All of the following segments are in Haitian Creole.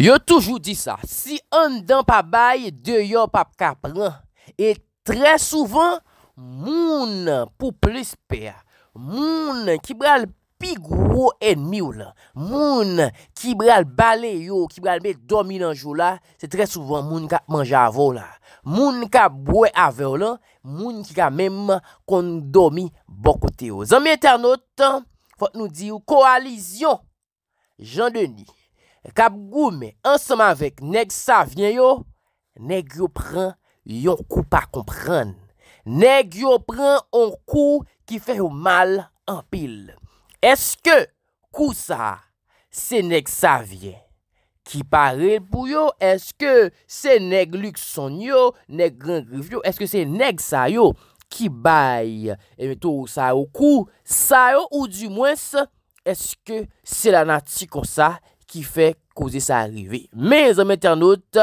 Yo toujou di sa, si an dan pa baye, deyo pa ka pran. E tre souvan, moun pou plis per. Moun ki bral pigwo enmi ou la. Moun ki bral bale yo, ki bral be domi nan jou la, se tre souvan moun ka manja avou la. Moun ka boue avou la, moun ki ka menm kon domi bokote yo. Zanmye ternot, fote nou di yo, koalizyon, jan deni. Kap goume ansama vek neg sa vyen yo, neg yo pran yon kou pa kompran. Neg yo pran yon kou ki fe yon mal an pil. Eske kou sa se neg sa vyen? Ki parel pou yo? Eske se neg luk son yo? Neg renk revyo? Eske se neg sa yo? Ki bay? Eme tou sa yo kou? Sa yo ou di mwens? Eske se la nati kon sa yon? Ki fè kouze sa arrive. Me zanmè ternout,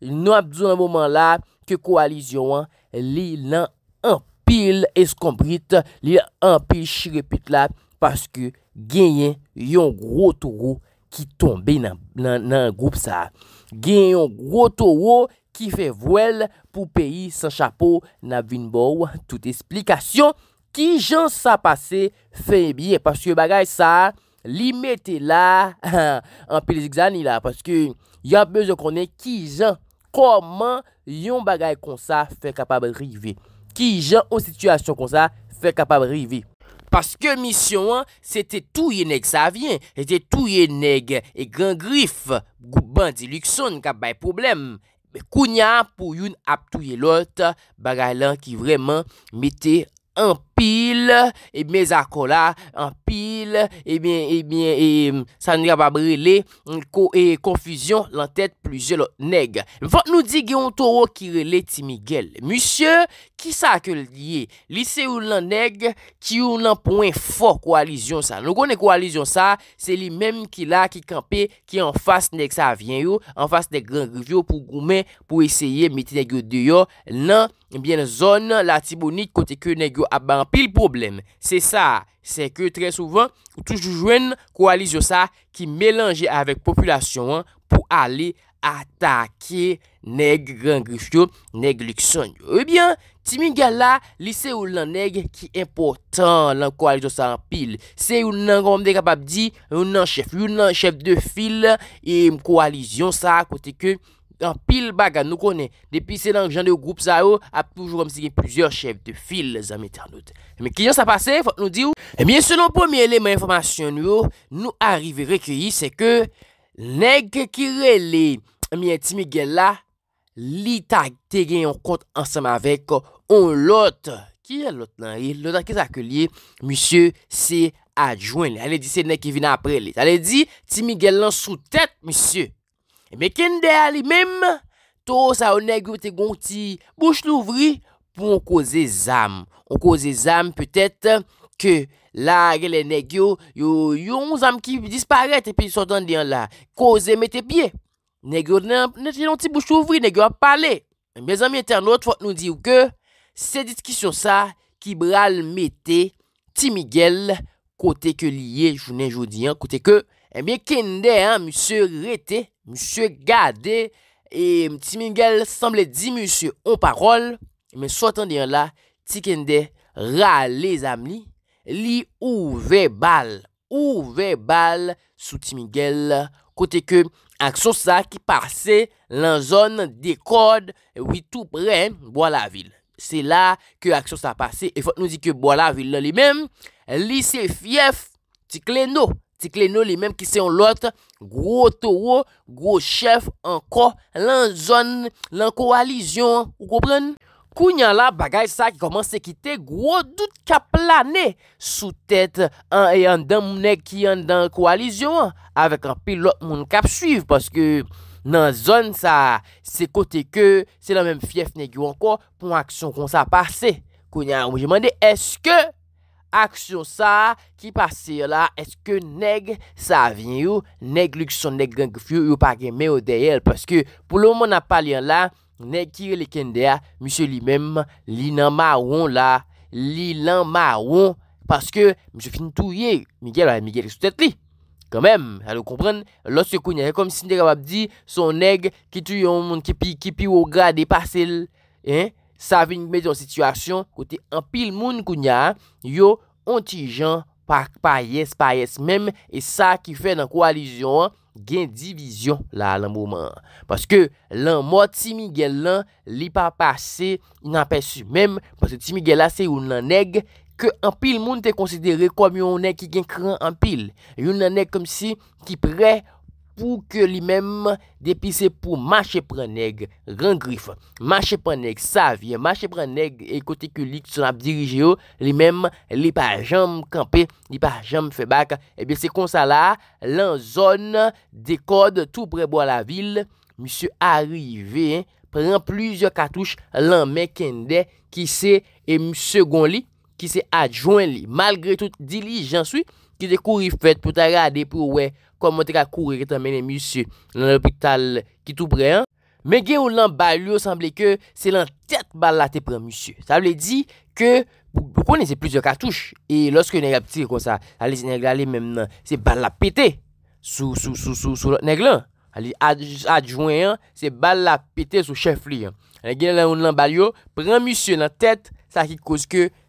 nou ap zon an mouman la, ke koalizyon an, li nan anpil eskombrit, li nan anpil chirepit la, paske genyen yon gro touro ki tombe nan an groub sa. Genyen yon gro touro ki fè vwèl pou peyi san chapo nan vinbou. Tout esplikasyon, ki jan sa pase fè biye. Paske bagay sa, Li mette la an pili zikzani la. Paske yon bezon konen ki jan. Koman yon bagay kon sa fe kapab rive. Ki jan ou situasyon kon sa fe kapab rive. Paske misyon an, se te touye neg sa avyen. Se te touye neg e gran grif. Gouban di lukson kap bay problem. Be kounya pou yon ap touye lot bagay lan ki vreman mette an pili. pil, e ben zako la, an pil, e ben, e ben, e san nga pa brele, konfusion lan tèt pluje lo neg. Vot nou di ge yon toro ki rele ti migel. Müsye, ki sa ke liye? Li se ou lan neg, ki ou lan poen fo koalizyon sa. Nou konen koalizyon sa, se li menm ki la ki kampe, ki an fas neg sa avyen yo, an fas neg gran revyo pou goumen, pou eseye meti neg yo deyo, nan, e ben, zon la tibounit kote ke neg yo aban pil problem. Se sa, se ke tre souvan, toujoujwen koalizyo sa ki melange avek populasyon pou ale atake neg gangrifyo, neglikson. Ebyen, eh timi gala, lise ou lan neg ki importan lan koalizyo sa an pil. Se ou nan gom dekabab di, ou nan chef, ou nan chef de fil, e m koalizyon sa, kote ke An pil baga nou konen, depi se lang jan de ou group za ou, ap poujou romsi gen plusieurs chev de fil zanm etanout. Mwen kiyon sa pase, fote nou di ou? Mwen eh se non pou mwen le mwen informasyon nou, nou arive rekyeyi se ke nek ke kirele mwen eh Timigela li tag te gen yon kont ansam avek on lot. Ki yon lot nan? Lot akit akye li, mwen se adjwen. Ale di se nek ke vina apre li. Ale di Timigela sou tet mwen se. Mè ken de a li mèm, to sa ou negyo te gonti bouche louvri pou ou koze zam. Ou koze zam, pwetèt ke la agè le negyo, yo yon zam ki disparète epi sou dan diyan la. Koze mè te pye. Negyo nan ti bouche louvri, negyo ap pale. Mè zami internet fòt nou diyo ke, se dit ki sou sa, ki bral mète ti Miguel kote ke liye jounen joudiyan, kote ke... Ebyen eh kende, msye rete, msye gade, e mti Miguel semble di msye on parol, men sou atan diyan la, ti kende ra le zam li, li ouve bal, ouve bal sou ti Miguel, kote ke aksyon sa ki pase lan zon de kod, witu pre, bo la vil. Se la ke aksyon sa pase, e fote nou di ke bo la vil la li men, li se fief, ti kle nou. Tik le nou li menm ki se yon lot, gwo towo, gwo chef, anko lan zon, lan koalizyon, ou kou plon. Kou nyan la bagaj sa ki koman se kite, gwo dout ka plane, sou tet an e yon dan mounen ki yon dan koalizyon, avek an pilot moun kap suiv, paske nan zon sa se kote ke, se lan menm fief negyo anko, pou an aksyon kon sa pase. Kou nyan ou jimande, eske... aksyon sa, ki pase yo la, eske neg sa avyen yo, neg luk son neg genk fyo, yo pa genme yo deyel, paske, pou loun moun apal yan la, neg kire le kende a, msye li menm, li nan marwon la, li nan marwon, paske, msye fin tou ye, Miguel a, Miguel sou tet li, kanmen, alo kompren, los yo kounye, kom si Nderabab di, son neg, ki tou yo moun, ki pi, ki pi wogade, pase l, sa avyen mwen yon situasyon, kote, an pil moun kounye, yo, onti jan, pa yes, pa yes, mem, e sa ki fe nan koalizyon an, gen divizyon la lan mouman. Paske, lan mou ti Miguel lan, li pa pase, nan pesu, mem, paske ti Miguel la se yon nan neg, ke an pil moun te konsidere, kom yon neg ki gen kran an pil. Yon nan neg kom si, ki pre, pou ke li mem depise pou Machepreneg rangrif. Machepreneg, Savie, Machepreneg, ekotikulik, son ap dirije yo, li mem li pa jam kampe, li pa jam febak, ebe se konsa la, lan zon dekode tou prebo la vil, mse arrive, pren plizio katouche, lan mekende, ki se e mse gon li, ki se adjouen li. Malgre tout, di li jansou, ki de kouri fet, pou ta gade pou we, komon te ka kouri, ki ta mene, monsye, nan lopital, ki tou pre, men gen ou nan bal yo, sanble ke, se lan tet bal late, pran monsye. Sa wle di, ke, pou konen se plus de kartouche, e loske neg la pete kon sa, alise neg la li mem nan, se bal la pete, sou, sou, sou, sou, sou, neg lan, alise adjouen, se bal la pete, sou chef li. Gen ou nan bal yo, pran monsye nan tet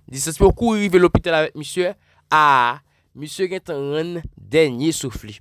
Disespo kou ah, rive l'opitel avet msye? A, msye Gentan ren denye soufli.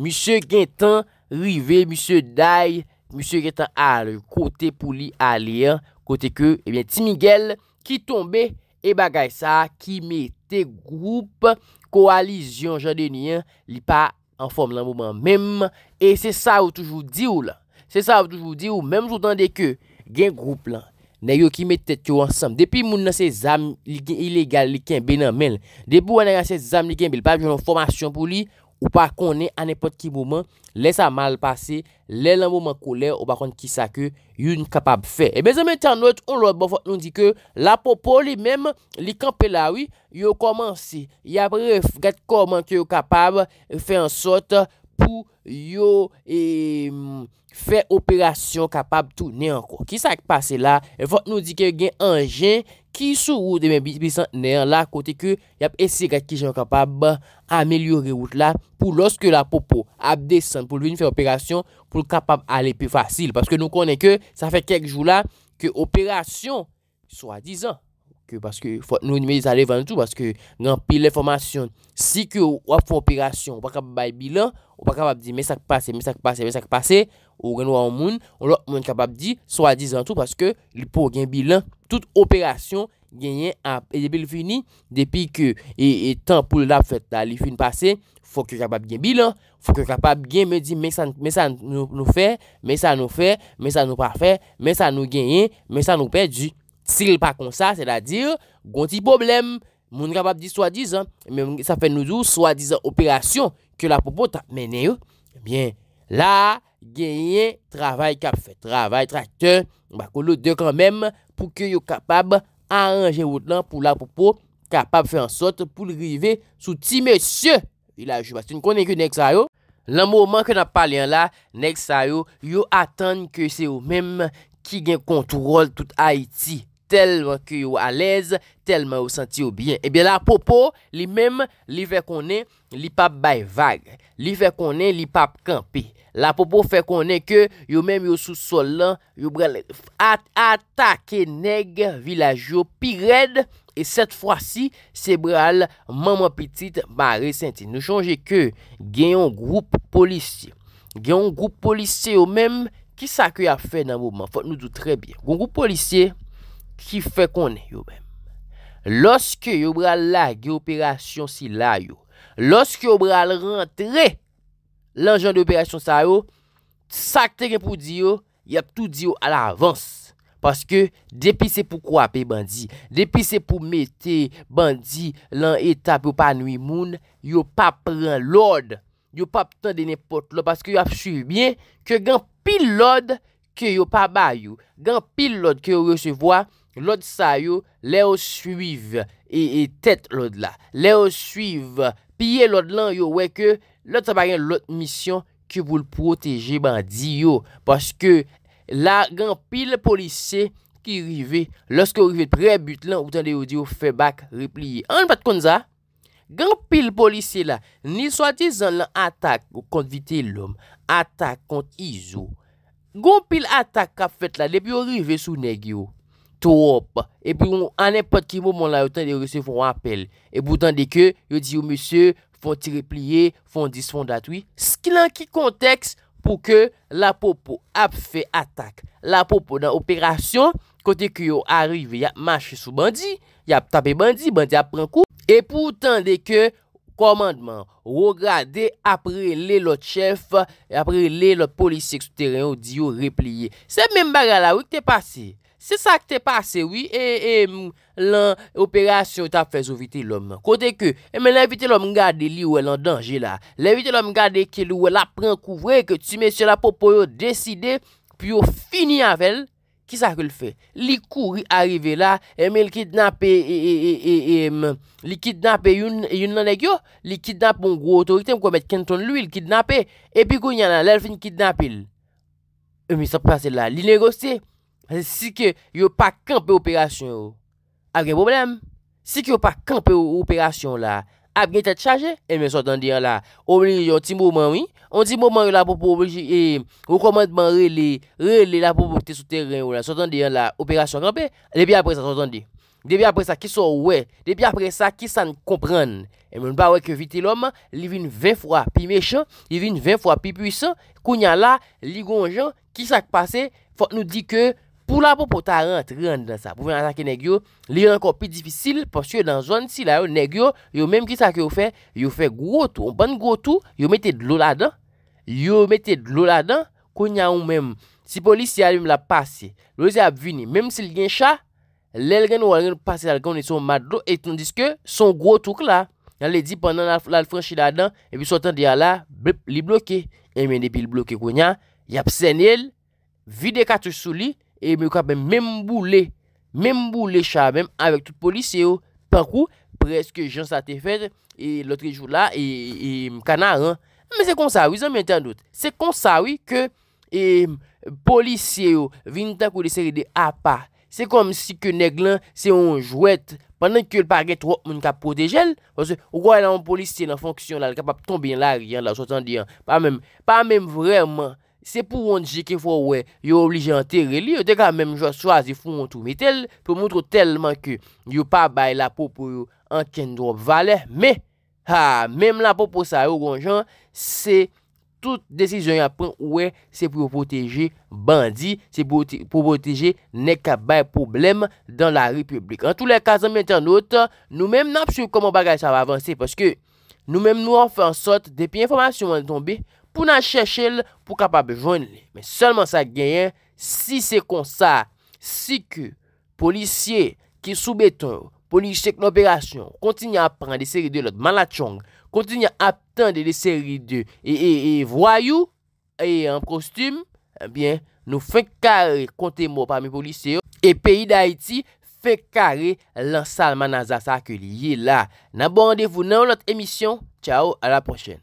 Msye Gentan rive, msye Day, msye Gentan al, kote pou li alir, kote ke, ebyen eh Timigel, ki tombe, e bagay sa, ki mette group, koalizyon, jan denye, li pa an form lan mouman menm. E se sa ou toujou di ou lan, se sa ou toujou di ou, menm sou dan de ke, gen group lan. Nè yo ki metet yo ansam. Depi moun nan se zam li gen ilegal li gen benan men. Depi moun nan se zam li gen bel. Pa joun an formasyon pou li. Ou pa konen an epot ki mouman. Lè sa mal pase. Lè lan mouman kouler. Ou pa konen ki sa ke yon kapab fè. E bezan men tan nou et ou lòt bofot nou di ke. La popo li men. Li kan pelawi. Yo koman si. Ya bref. Gat koman ki yo kapab. Fè an sot. pou yo e, fè operasyon kapab tou nè anko. Ki sa ak pase la, e vot nou di ke gen anjen ki sou wou demen bisant nè an la kote ke yap ese kat ki jen kapab amelyore wout la pou loske la popo ap desan pou lwen fè operasyon pou kapab ale pi fasil. Paske nou konen ke, sa fè kek jou la ke operasyon soa dizan Nou ni me diz alevan an tou Gan pil informasyon Si ke ou ap fwo operasyon Ou pa kapab bay bilan Ou pa kapab di mesak pase Ou gen waw moun Moun kapab di swa diz an tou Paske pou gen bilan Tout operasyon genyen Depi ke etan pou la fet Dalifin pase Fok yo kapab gen bilan Fok yo kapab gen me di Mesan nou fe Mesan nou pa fe Mesan nou genyen Mesan nou pe di Tsiril pa kon sa, se la dir, gonti problem, moun kapab di swadizan, men sa fen nouzou swadizan operasyon ke la popo tap menen yo, men la genyen travay kapfe, travay traktan, bako lo de kanmem pou ke yo kapab anjan wot lan pou la popo, kapab fe ansot pou li grive sou ti mesye. La jubas, ti nou konen ke nek sa yo, lan mouman ke nan palen la, nek sa yo, yo atan ke se yo menm ki gen kontrol tout Haiti. Telman ki yo alez Telman yo senti yo byen Ebyen la popo Li mem li fe konen Li pap bay vag Li fe konen Li pap kampe La popo fe konen ke Yo mem yo sou sol lan Yo brel Atake neg Vilaj yo Pi red E set fwa si Se brel Maman petit Ba resenti Nou chanje ke Genyon group polisye Genyon group polisye yo mem Ki sa ki a fe nan mouman Fote nou doutrebyen Goun group polisye Ki fe konen yo men. Lorske yo bral lag yo operasyon si la yo. Lorske yo bral rentre. L'enjan de operasyon sa yo. Sakte gen pou di yo. Yap tout di yo al avans. Paske depi se pou kwape bandi. Depi se pou mette bandi. Lan etap yo pa nwi moun. Yo pa pren lode. Yo pa ptan dene potlo. Paske yo ap subyen. Ke gen pil lode. Ke yo pa bay yo. Gen pil lode ke yo resevoa. Lod sa yo, le ou suive e tet lod la. Le ou suive, piye lod lan yo weke, lod tabayen lot misyon ki vou l proteje bandi yo. Paske la, gen pil polise ki rive, loske rive pre but lan, ou tan de yo di yo fe bak repliye. An fat konza, gen pil polise la, ni swati zan lan atak kont vite lom, atak kont izou. Gen pil atak kap fet la, le pi yo rive sou neg yo. E pou anè pat ki moun moun la yo tan de yo resevon apel. E pou tan de ke yo di yo monsye fon tire pliye, fon disfon datwi. Skil an ki konteks pou ke la popo ap fe atak. La popo nan operasyon, kote ki yo arive, ya mache sou bandi, ya tape bandi, bandi ap pren kou. E pou tan de ke... Komandman, wogade apre le lot chef, apre le lot polisi eksteryon di yo repliye. Se mè mbaga la, wè k te pase? Se sa k te pase, wè, e, e, m, lan operasyon ta fè zo vite lom. Kote ke, mè lè vite lom gade li wè lan danje la. Lè vite lom gade ke li wè la pren kouvre, ke ti mè se la pou pou yo deside, pi yo fini avèl. Ki sa ke l fe? Li kou ri arrive la, e eh, mè l kidnape, e, e, e, e, e, e, li kidnape yon nan leg yo, li kidnape moun gwo otorite mkwè mèt ken ton lwi, l kidnape, e pi kon yana lelfin kidnape l. E mè sa pase la, li negose, se si ke yon pa kanpe operasyon yo. A gen boblem? Se ki yon pa kanpe operasyon la, ap gen tete chage, e mè sa tan dire la, o mè li yo timbo man wè, On di moun moun yo la pou pou obolite sou terren ou la. Sotan di yon la operasyon kampen. Debi apre sa sotan di. Debi apre sa ki sou ouwe. Debi apre sa ki san kompran. E moun bawe ke vitil oman. Li vin vin fwa pi mechan. Li vin vin fwa pi pwisan. Kou nyan la. Li gon jan. Ki sak pase. Fok nou di ke pou la pou pou ta rentre. Rantre dan sa. Pou ven ananke negyo. Li yon ankon pi difisil. Posye dan zon si la yo negyo. Yo menm ki sak yo fe. Yo fe gwo tou. On ban gwo tou. Yo mette lola dan. Yo mette lo la dan, kwenya ou menm, si polisi a li m la pase, lo li ap vini, menm se li gen cha, lel gen ou al gen pase al gen ou ni son madro, et nondiske, son gro touk la, yal li di pandan la l franchi la dan, epi sotan di al la, blip, li bloke, epi li bloke kwenya, yap sen el, vide katou sou li, epi m pou le, m pou le cha menm, avèk tout polisi yo, pankou, preske jansate fèd, et lotri jou la, et m kanar an, Mè se kon sa wè, se kon sa wè, se kon sa wè ke polisye yo vini tako de seri de apa, se kom si ke neglan se yon jwet, pandan ke yon parget wot moun ka protejel, ou kwa yon polisye nan fonksyon la, le kapap tombe yon laryan la, pa mèm, pa mèm vwèman, se pou yon dije ke fwa wè, yon oblije anterre li, ou te ka mèm jwa swaz yon fwoun tou metel, pou moutro telman ke yon pa bay la pou pou yon anken drop vale, mèm. Ha, menm la pou pou sa yo gonjan, se tout desizyon yon apren, ouwe, se pou yo poteje bandi, se pou poteje nekabay problem dan la republik. An tou lè kazan mwen ten notan, nou menm nan psu koman bagaj sa va avanse, paske nou menm nou an fè ansot depi informasyon yon tombe pou nan chèche l pou kapab joun li. Men, solman sa genyen, si se kon sa, si ke policye ki soubeton, poni chek l'operasyon, kontinye ap pran de seri 2 lot, man la chong, kontinye ap tende de seri 2, e vwayou, e en kostum, nou fe kare konte mou parmi poliseyo, e peyi da iti, fe kare lansal man azas a ke liye la. Nabo randevou nan lot emisyon, tchao, ala pochen.